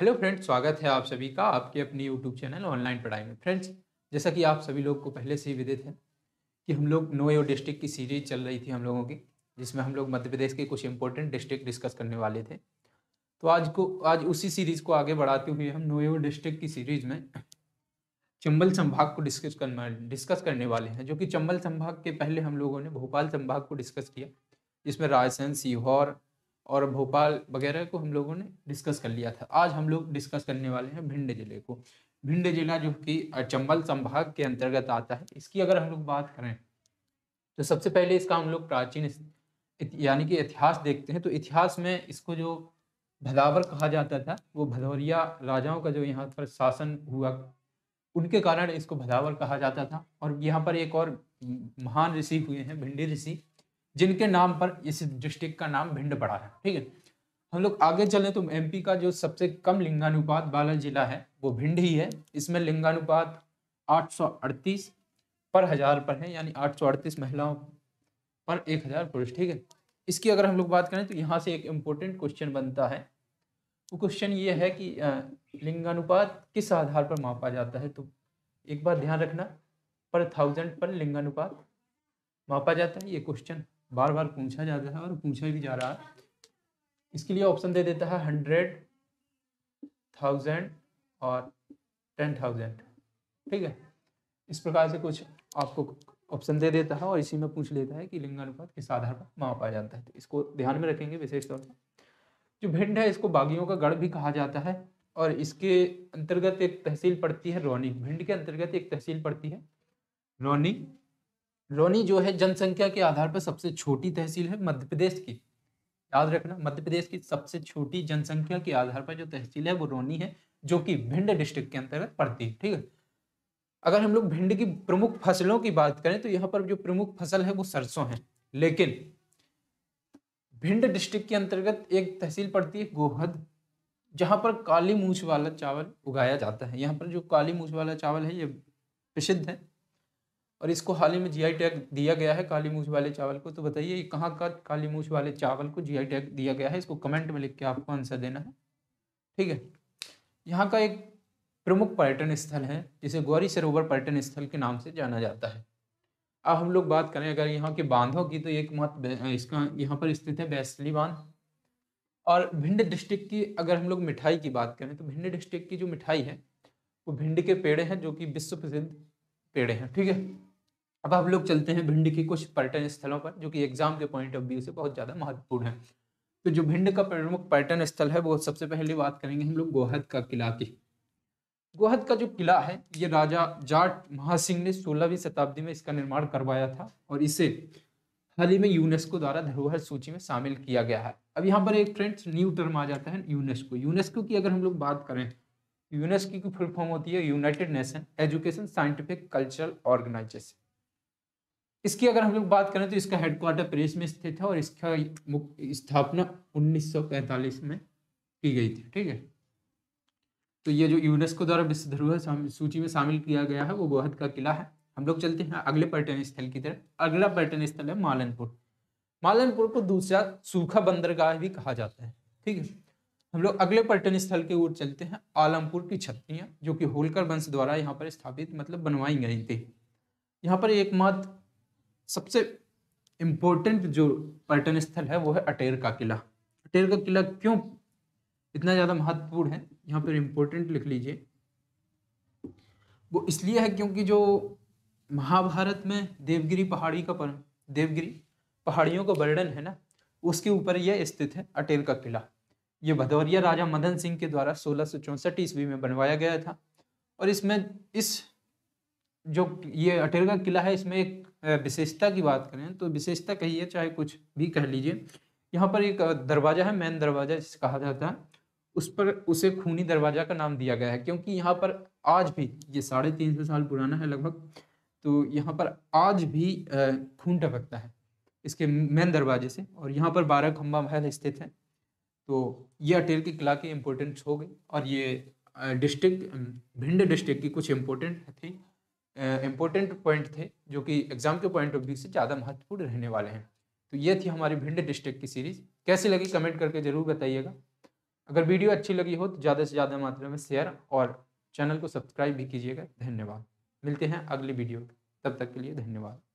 hello friends स्वागत है आप सभी का आपके अपने यूट्यूब चैनल ऑनलाइन पढ़ाई में फ्रेंड्स जैसा कि आप सभी लोग को पहले से ही विदित है कि हम लोग नो योर डिस्ट्रिक्ट की सीरीज चल रही थी हम लोगों की जिसमें हम लोग मध्य प्रदेश के कुछ इंपॉर्टेंट डिस्ट्रिक्ट डिस्कस करने वाले थे तो आज को आज उसी सीरीज़ को आगे बढ़ाते हुए हम नो योर डिस्ट्रिक्ट की सीरीज़ में चंबल संभाग को डिस्कस कर डिस्कस करने वाले हैं जो कि चंबल संभाग के पहले हम लोगों ने भोपाल संभाग को डिस्कस किया जिसमें रायसेन सीहोर और भोपाल वगैरह को हम लोगों ने डिस्कस कर लिया था आज हम लोग डिस्कस करने वाले हैं भिंड जिले को भिंड जिला जो कि चंबल संभाग के अंतर्गत आता है इसकी अगर हम लोग बात करें तो सबसे पहले इसका हम लोग प्राचीन यानी कि इतिहास देखते हैं तो इतिहास में इसको जो भदावर कहा जाता था वो भदौरिया राजाओं का जो यहाँ पर शासन हुआ उनके कारण इसको भदावर कहा जाता था और यहाँ पर एक और महान ऋषि हुए हैं भिंडी ऋषि जिनके नाम पर इस डिस्ट्रिक्ट का नाम भिंड पड़ा है ठीक है हम लोग आगे चलें तो एमपी का जो सबसे कम लिंगानुपात बाला जिला है वो भिंड ही है इसमें लिंगानुपात 838 पर हजार पर है यानी 838 महिलाओं पर एक हज़ार पुरुष ठीक है इसकी अगर हम लोग बात करें तो यहाँ से एक इम्पोर्टेंट क्वेश्चन बनता है वो क्वेश्चन ये है कि लिंगानुपात किस आधार पर मापा जाता है तो एक बार ध्यान रखना पर थाउजेंड पर लिंगानुपात मापा जाता है ये क्वेश्चन बार बार पूछा जाता है और पूछा भी जा रहा है इसके लिए ऑप्शन दे देता है हंड्रेड थाउजेंड और टेन थाउजेंड ठीक है इस प्रकार से कुछ आपको ऑप्शन दे देता है और इसी में पूछ लेता है कि लिंगानुपात किस आधार पर मापा जाता है तो इसको ध्यान में रखेंगे विशेष तौर पर जो भिंड है इसको बागियों का गढ़ भी कहा जाता है और इसके अंतर्गत एक तहसील पड़ती है रोनी भिंड के अंतर्गत एक तहसील पड़ती है रोनी रोनी जो है जनसंख्या के आधार पर सबसे छोटी तहसील है मध्य प्रदेश की याद रखना मध्य प्रदेश की सबसे छोटी जनसंख्या के आधार पर जो तहसील है वो रोनी है जो कि भिंड डिस्ट्रिक्ट के अंतर्गत पड़ती है ठीक है अगर हम लोग भिंड की प्रमुख फसलों की बात करें तो यहाँ पर जो प्रमुख फसल है वो सरसों है लेकिन भिंड डिस्ट्रिक्ट के अंतर्गत एक तहसील पड़ती है गोहद जहाँ पर काली मूछ वाला चावल उगाया जाता है यहाँ पर जो काली मूछ वाला चावल है ये प्रसिद्ध है और इसको हाल ही में जीआई टैग दिया गया है काली मूछ वाले चावल को तो बताइए कहाँ का काली मूछ वाले चावल को जीआई टैग दिया गया है इसको कमेंट में लिख के आपको आंसर देना है ठीक है यहाँ का एक प्रमुख पर्यटन स्थल है जिसे गौरी सरोवर पर्यटन स्थल के नाम से जाना जाता है अब हम लोग बात करें अगर यहाँ के बांधों की तो एक मत इसका यहाँ पर स्थित है बैसली बांध और भिंड डिस्ट्रिक्ट की अगर हम लोग मिठाई की बात करें तो भिंड डिस्ट्रिक्ट की जो मिठाई है वो भिंड के पेड़े हैं जो कि विश्व प्रसिद्ध पेड़ हैं ठीक है अब आप लोग चलते हैं भिंड के कुछ पर्यटन स्थलों पर जो कि एग्जाम के पॉइंट ऑफ व्यू से बहुत ज़्यादा महत्वपूर्ण है तो जो भिंड का प्रमुख पर्यटन स्थल है वो सबसे पहले बात करेंगे हम लोग गोहद का किला की गोहद का जो किला है ये राजा जाट महासिंह ने सोलहवीं शताब्दी में इसका निर्माण करवाया था और इसे हाल ही में यूनेस्को द्वारा धरोहर सूची में शामिल किया गया है अब यहाँ पर एक ट्रेंड न्यू टर्म आ जाता है यूनेस्को यूनेस्को की अगर हम लोग बात करें यूनेस्को की फुल फॉर्म होती है united nation education scientific cultural organisation इसकी अगर हम लोग बात करें तो इसका हेडक्वार्टर पेरिस में स्थित है और इसका स्थापना 1945 में की गई थी ठीक है तो ये जो यूनेस्को द्वारा विश्व धरोहर सूची में शामिल किया गया है वो गोहद का किला है हम लोग चलते हैं अगले पर्यटन स्थल की तरफ अगला पर्यटन स्थल है मालनपुर मालनपुर को दूसरा सूखा बंदरगाह भी कहा जाता है ठीक है हम लोग अगले पर्यटन स्थल की ओर चलते हैं आलमपुर की छत्तियाँ जो कि होलकर वंश द्वारा यहाँ पर स्थापित मतलब बनवाई गई थी यहाँ पर एकमात्र सबसे इम्पोर्टेंट जो पर्यटन स्थल है वो है अटेर का किला अटेर का किला क्यों इतना ज़्यादा महत्वपूर्ण है यहाँ पर इम्पोर्टेंट लिख लीजिए वो इसलिए है क्योंकि जो महाभारत में देवगिरी पहाड़ी का पर देवगिरी पहाड़ियों का वर्णन है ना उसके ऊपर यह स्थित है अटेर का किला ये भदौरिया राजा मदन सिंह के द्वारा सोलह सौ ईस्वी में बनवाया गया था और इसमें इस जो ये अटेरगा किला है इसमें एक विशेषता की बात करें तो विशेषता कहिए चाहे कुछ भी कह लीजिए यहाँ पर एक दरवाज़ा है मेन दरवाज़ा जिसे कहा जाता है उस पर उसे खूनी दरवाज़ा का नाम दिया गया है क्योंकि यहाँ पर आज भी ये साढ़े तीन सौ साल पुराना है लगभग तो यहाँ पर आज भी खून टपकता है इसके मेन दरवाजे से और यहाँ पर बारह खम्बा महल स्थित है तो ये अटेर की किला की इम्पोर्टेंस हो गई और ये डिस्ट्रिक्ट भिंड डिस्ट्रिक्ट की कुछ इम्पोर्टेंट थी इम्पोर्टेंट पॉइंट थे जो कि एग्जाम के पॉइंट ऑफ व्यू से ज़्यादा महत्वपूर्ण रहने वाले हैं तो ये थी हमारी भिंड डिस्ट्रिक्ट की सीरीज़ कैसी लगी कमेंट करके ज़रूर बताइएगा अगर वीडियो अच्छी लगी हो तो ज़्यादा से ज़्यादा मात्रा में शेयर और चैनल को सब्सक्राइब भी कीजिएगा धन्यवाद मिलते हैं अगली वीडियो तब तक के लिए धन्यवाद